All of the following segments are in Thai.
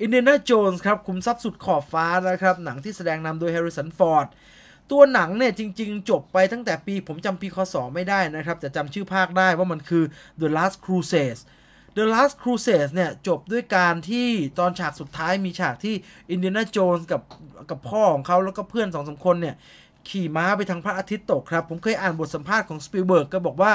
อินเดียนาโจนส์ครับ คุมทรัพย์สุดขอบฟ้านะครับ หนังที่แสดงนำโดยแฮร์ริสันฟอร์ดตัวหนังเนี่ยจริง ๆ จบไปตั้งแต่ปี ผมจำปีคศไม่ได้นะครับ แต่จำชื่อภาคได้ว่ามันคือ The Last Crusade The Last Crusade เนี่ยจบด้วยการที่ตอนฉากสุดท้ายมีฉากที่อินเดียนาโจนส์กับกับพ่อของเขาแล้วก็เพื่อนสองสาคนเนี่ย ขี่ม้าไปทางพระอาทิตย์ตกครับ ผมเคยอ่านบทสัมภาษณ์ของสปิลเบิร์กก็บอกว่า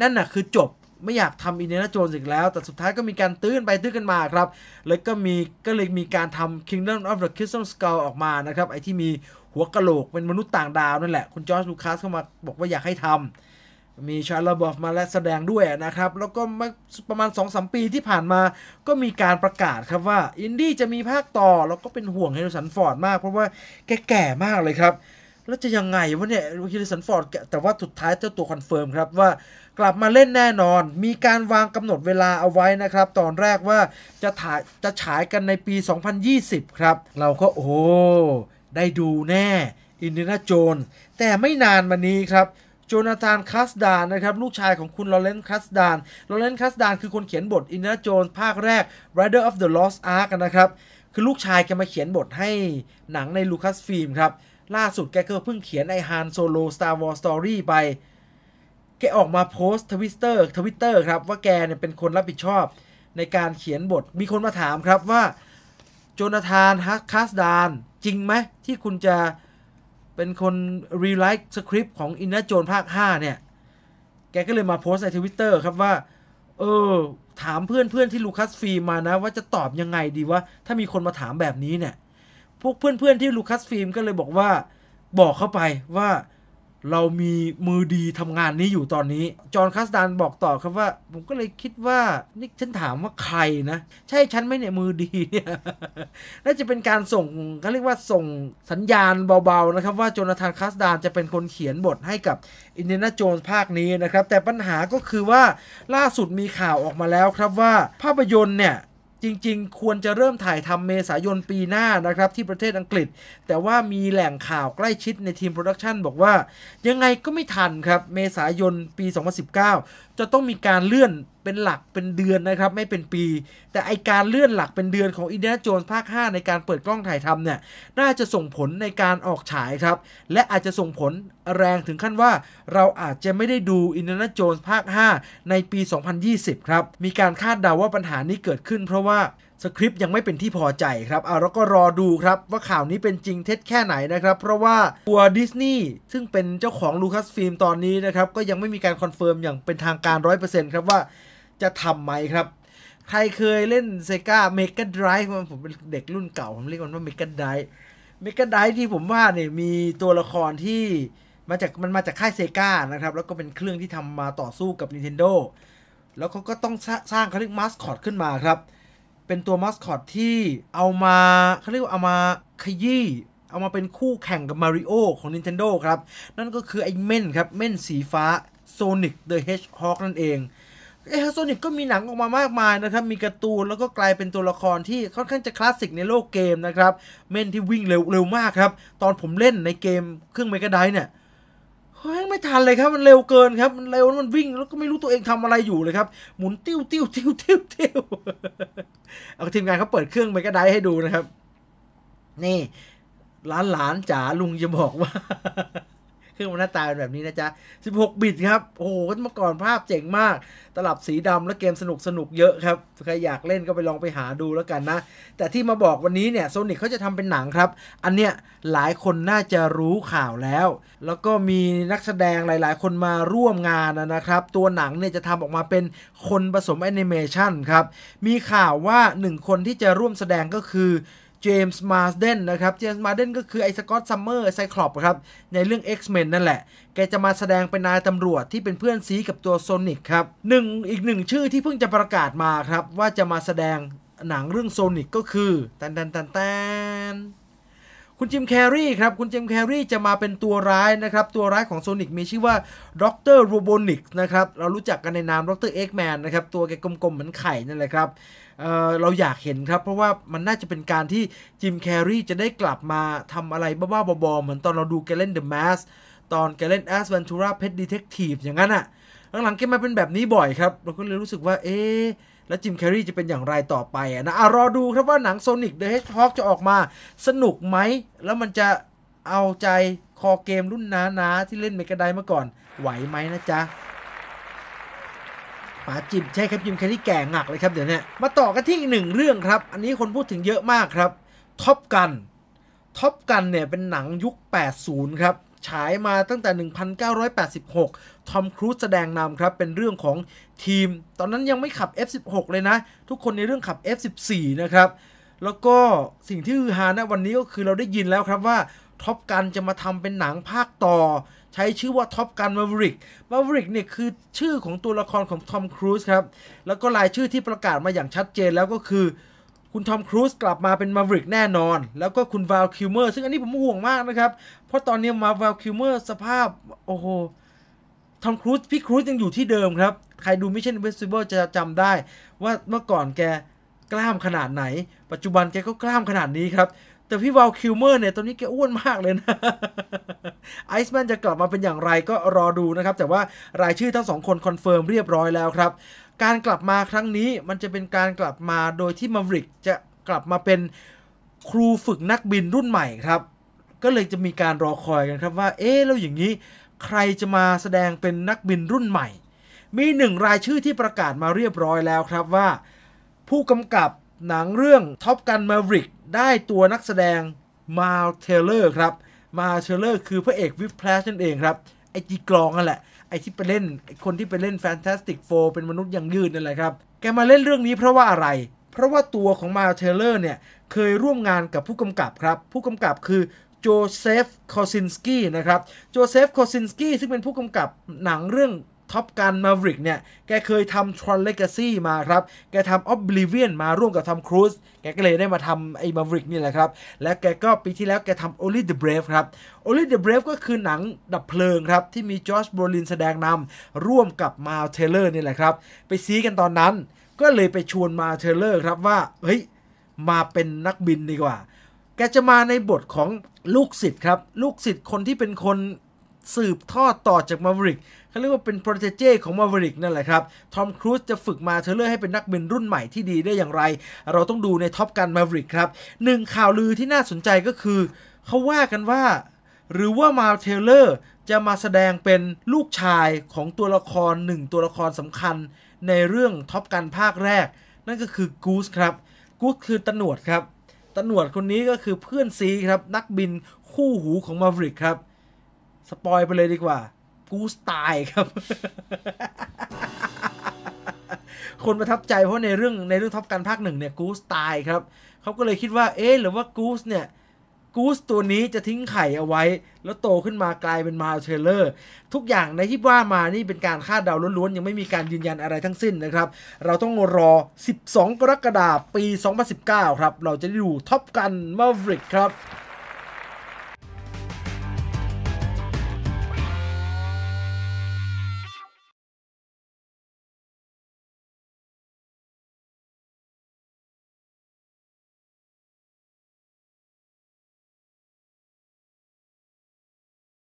นั่นน่ะคือจบไม่อยากทำอินเดียนาโจนอีกแล้ว แต่สุดท้ายก็มีการตื้นไปตื้นกันมาครับแล้วก็มีก็เลยมีการทำ Kingdom of the Crystal Skull ออกมานะครับ ไอที่มีหัวกะโหลกเป็นมนุษย์ต่างดาวนั่นแหละคุณจอร์จลูคัสเข้ามาบอกว่าอยากให้ทำมีชาร์ลบอฟมาและแสดงด้วยนะครับ แล้วก็ประมาณ 2-3 ปีที่ผ่านมาก็มีการประกาศครับว่าอินดี้จะมีภาคต่อ แล้วก็เป็นห่วงเฮนรสันฟอร์ดมาก เพราะว่าแกแก่มากเลยครับแล้วจะยังไงวะเนี่ยฮิลิสันฟอร์ดแต่ว่าสุดท้ายเจ้าตัวคอนเฟิร์มครับ ว่ากลับมาเล่นแน่นอน มีการวางกำหนดเวลาเอาไว้นะครับ ตอนแรกว่าจะถ่ายจะฉายกันในปี 2020 ครับ เราก็โอ้ ได้ดูแน่อินเดียนาโจน แต่ไม่นานมานี้ครับ โจนาธานคัสดานนะครับ ลูกชายของคุณลอเรน์คัสดาน ลอเรน์คัสดานคือคนเขียนบทอินเดียนาโจน ภาคแรก Rider of the Lost Ark นะครับ คือลูกชายแกมาเขียนบทให้หนังในลูคัสฟิล์มครับล่าสุดแกก็เพิ่งเขียนไอฮานโซโล Star Wars Story ไป แกออกมาโพสต์ทวิตเตอร์ทวิตเตอร์ครับว่าแกเนี่ยเป็นคนรับผิดชอบในการเขียนบท มีคนมาถามครับว่าโจนาธานฮักคาสดาน จริงไหมที่คุณจะเป็นคนรีไลท์สคริปต์ของอินนาโจนภาค 5 เนี่ย แกก็เลยมาโพส์ในทวิตเตอร์ครับว่า เออ ถามเพื่อนเพื่อนที่ลูคัสฟีมานะว่าจะตอบยังไงดีว่าถ้ามีคนมาถามแบบนี้เนี่ยพวกเพื่อนๆ ที่ลูคัสฟิล์มก็เลยบอกว่าบอกเข้าไปว่าเรามีมือดีทำงานนี้อยู่ตอนนี้ จอห์นคัสดานบอกต่อครับว่า ผมก็เลยคิดว่า นี่ฉันถามว่าใครนะ ใช่ฉันไหมเนี่ยมือดีเนี่ยน่าจะเป็นการส่งเขาเรียกว่า ส่งสัญญาณเบาๆนะครับ ว่าโจนาธานคัสดานจะเป็นคนเขียนบทให้กับอินเดียนาโจนภาคนี้นะครับ แต่ปัญหาก็คือว่าล่าสุดมีข่าวออกมาแล้วครับว่าภาพยนตร์เนี่ยจริงๆ ควรจะเริ่มถ่ายทำเมษายนปีหน้านะครับที่ประเทศอังกฤษ แต่ว่ามีแหล่งข่าวใกล้ชิดในทีมโปรดักชันบอกว่ายังไงก็ไม่ทันครับเมษายนปี 2019 จะต้องมีการเลื่อนเป็นหลักเป็นเดือนนะครับ ไม่เป็นปี แต่ไอการเลื่อนหลักเป็นเดือนของอินเดียาโจนภาค 5 ในการเปิดกล้องถ่ายทำเนี่ย น่าจะส่งผลในการออกฉายครับ และอาจจะส่งผลแรงถึงขั้นว่า เราอาจจะไม่ได้ดูอินเดียาโจนภาค 5 ในปี 2020 ครับมีการคาดเดาวว่าปัญหานี้เกิดขึ้นเพราะว่าสคริปต์ยังไม่เป็นที่พอใจครับเอาเราก็รอดูครับว่าข่าวนี้เป็นจริงเท็จแค่ไหนนะครับ เพราะว่าตัวดิสนีย์ซึ่งเป็นเจ้าของลูคัสฟิล์มตอนนี้นะครับก็ยังไม่มีการคอนเฟิร์มอย่างเป็นทางการ100%ครับว่าจะทำไหมครับ ใครเคยเล่นเซกาเมกาได i v e ผมเป็นเด็กรุ่นเก่าผมเรียกมันว่าเมกาได i v e เมกาได i v e ที่ผมว่าเนี่ยมีตัวละครที่มาจากมันมาจากค่ายเซกานะครับแล้วก็เป็นเครื่องที่ทำมาต่อสู้กับ Nintendo แล้วเขาก็ต้องสร้างเขาเรียกมาสคอตขึ้นมาครับเป็นตัวมาสคอตที่เอามาเขาเรียกว่าเอามาขยี้เอามาเป็นคู่แข่งกับมาริโอของ Nintendo ครับนั่นก็คือไอ้เม่นครับเม่นสีฟ้า Sonic the Hedgehog นั่นเองเอฮาโซนิกก็มีหนังออกมามากมายนะครับ มีการ์ตูนแล้วก็กลายเป็นตัวละครที่ค่อนข้างจะคลาสสิกในโลกเกมนะครับ เม่นที่วิ่งเร็วเร็วมากครับ ตอนผมเล่นในเกมเครื่องเมกะไดเนี่ยไม่ทันเลยครับ มันเร็วเกินครับ มันเร็วมันวิ่งแล้วก็ไม่รู้ตัวเองทำอะไรอยู่เลยครับ หมุนติ้วติ้วติ้วติ้วติ้วเอาทีมงานเขาเปิดเครื่องเมก็ได้ให้ดูนะครับ นี่หลานนจ๋าลุงจะบอกว่าครื่องมันหน้าตาเป็นแบบนี้นะจ๊ะ 16 บิตครับ โอ้โห เมื่อก่อนภาพเจ๋งมาก ตลับสีดำและเกมสนุกสนุกเยอะครับ ใครอยากเล่นก็ไปลองไปหาดูแล้วกันนะ แต่ที่มาบอกวันนี้เนี่ยโซนิกเขาจะทำเป็นหนังครับ อันเนี้ยหลายคนน่าจะรู้ข่าวแล้ว แล้วก็มีนักแสดงหลายๆ คนมาร่วมงานนะครับ ตัวหนังเนี่ยจะทำออกมาเป็นคนผสมแอนิเมชันครับ มีข่าวว่า1คนที่จะร่วมแสดงก็คือจมส์มาสเดนนะครับ เจมส์ มาสเดน ก็คือไอ้สกอตซัมเมอร์ ไซคลอปครับ ในเรื่อง X-Men นั่นแหละ แกจะมาแสดงเป็นนายตำรวจที่เป็นเพื่อนซีกับตัวโซนิกครับหนึ่งอีกหนึ่งชื่อที่เพิ่งจะประกาศมาครับ ว่าจะมาแสดงหนังเรื่องโซนิกก็คือ ตันตันตันตันคุณจิมแครีครับ คุณจิมแครีจะมาเป็นตัวร้ายนะครับ ตัวร้ายของโซนิกมีชื่อว่าด็อกเตอร์โรโบนิกนะครับ เรารู้จักกันในนามด็อกเตอร์เอ็กแมนนะครับ ตัวแกกลมๆเหมือนไข่นั่นแหละครับเเราอยากเห็นครับ เพราะว่ามันน่าจะเป็นการที่จิมแคร์รีจะได้กลับมาทำอะไรบ้าๆบอๆเหมือนตอนเราดูแกเล่นเดอะแมสตอนแกเล่นอสเวน t ูราเพชรดีเทคทีฟอย่างนั้นอะหลังๆแกมาเป็นแบบนี้บ่อยครับ เราก็เลยรู้สึกว่า เอ๊แล้วจิมแคร์รีจะเป็นอย่างไรต่อไปนะอะรอดูครับว่าหนังโซนิกเดอะเฮดฮอคจะออกมาสนุกไหม แล้วมันจะเอาใจคอเกมรุ่นน้าๆที่เล่นเมกาไดเมื่อก่อน ไหวไหมนะจ๊ะป๋าจิมใช่ครับจิมแคที่แก่หนักเลยครับเดี๋ยวนี้มาต่อกันที่อีกหนึ่งเรื่องครับ อันนี้คนพูดถึงเยอะมากครับท็อปกันท็อปกันเนี่ยเป็นหนังยุค 80 ครับ ฉายมาตั้งแต่ 1986 ทอมครูซแสดงนำครับ เป็นเรื่องของทีม ตอนนั้นยังไม่ขับ F16 เลยนะ ทุกคนในเรื่องขับ F14 นะครับ แล้วก็สิ่งที่ฮือฮานะ วันนี้ก็คือเราได้ยินแล้วครับว่าท็อปกันจะมาทำเป็นหนังภาคต่อใช้ชื่อว่าท็อปกันมาริกมาริกเนี่ยคือชื่อของตัวละครของทอมครูซครับ แล้วก็รายชื่อที่ประกาศมาอย่างชัดเจนแล้วก็คือ คุณทอมครูซกลับมาเป็นมาริกแน่นอน แล้วก็คุณวาลคิวเมอร์ซึ่งอันนี้ผมห่วงมากนะครับ เพราะตอนนี้มาวาลคิวเมอร์สภาพ โอ้โหทอมครูซพี่ครูซยังอยู่ที่เดิมครับ ใครดูม m ชช่น o n i m p o ซิเบิลจะจำได้ ว่าเมื่อก่อนแกกล้ามขนาดไหน ปัจจุบันแกก็กล้ามขนาดนี้ครับแต่ พี่วาลคิวเมอร์เนี่ยตอนนี้แกอ้วนมากเลยนะ ไอซ์แมน จะกลับมาเป็นอย่างไรก็รอดูนะครับ แต่ว่ารายชื่อทั้งสองคนคอนเฟิร์มเรียบร้อยแล้วครับ การกลับมาครั้งนี้มันจะเป็นการกลับมาโดยที่มาริกจะกลับมาเป็นครูฝึกนักบินรุ่นใหม่ครับ ก็เลยจะมีการรอคอยกันครับ ว่า เอ๊แล้วอย่างนี้ใครจะมาแสดงเป็นนักบินรุ่นใหม่ มีหนึ่งรายชื่อที่ประกาศมาเรียบร้อยแล้วครับว่า ผู้กำกับหนังเรื่องท็อปกันมาริกได้ตัวนักแสดงมาเทเลอร์ครับมาเทเลอร์คือพระเอกวิฟแพลชนั่นเองครับ ไอจีกรองนั่นแหละไอที่ไปเล่นคนที่ไปเล่นแฟนตาสติกโฟเป็นมนุษย์ยังยืดนั่นแหละครับ แกมาเล่นเรื่องนี้เพราะว่าอะไร เพราะว่าตัวของมาเทเลอร์เนี่ย เคยร่วมงานกับผู้กำกับครับ ผู้กำกับคือโจเซฟคอซินสกี้นะครับโจเซฟคอซินสกี้ซึ่งเป็นผู้กำกับหนังเรื่องท็อปการมาริกเนี่ย แกเคยทำทรอนเลกาซี่มาครับ แกทำออฟบลิเวียนมาร่วมกับทอมครูซแกก็เลยได้มาทำไอ้มาริกนี่แหละครับ และแกก็ปีที่แล้วแกทำโอลิเดเบรฟครับโอลิเดเบรฟก็คือหนังดับเพลิงครับ ที่มีจอร์จโลินแสดงนำร่วมกับมาเทเลอร์นี่แหละครับ ไปซีกันตอนนั้น ก็เลยไปชวนมาเทเลอร์ครับว่า เฮ้ย มาเป็นนักบินดีกว่า แกจะมาในบทของลูกศิษย์ครับ ลูกศิษย์คนที่เป็นคนสืบทอดต่อจากมาริกเขาเรียกว่าเป็นโปรเจเจของมาริกนั่นแหละครับทอมครูซจะฝึกมาเทเลอร์ให้เป็นนักบินรุ่นใหม่ที่ดีได้อย่างไร เราต้องดูในท็อปกันมาริกครับหนึ่งข่าวลือที่น่าสนใจก็คือ เขาว่ากันว่า หรือว่ามาเทเลอร์จะมาแสดงเป็นลูกชายของตัวละครหนึ่งตัวละครสำคัญ ในเรื่องท็อปกันภาคแรก นั่นก็คือกูสครับกูสคือตำนวดครับตำนวดคนนี้ก็คือเพื่อนซีครับนักบินคู่หูของมาริกครับสปอยไปเลยดีกว่ากูสตายครับ คนประทับใจเพราะในเรื่องในเรื่องท็อปกันภาคหนึ่งเนี่ยกูสตายครับเขาก็เลยคิดว่า เอ๊ะ หรือว่ากูสเนี่ยกูสตัวนี้จะทิ้งไข่เอาไว้ แล้วโตขึ้นมากลายเป็นมาเชลเลอร์ ทุกอย่างในที่ว่ามานี่เป็นการคาดเดาล้วน ๆ ยังไม่มีการยืนยันอะไรทั้งสิ้นนะครับ เราต้องรอ 12 กรกฎาคมปี 2019 ครับ เราจะได้ดูท็อปกันมาฟริกครับ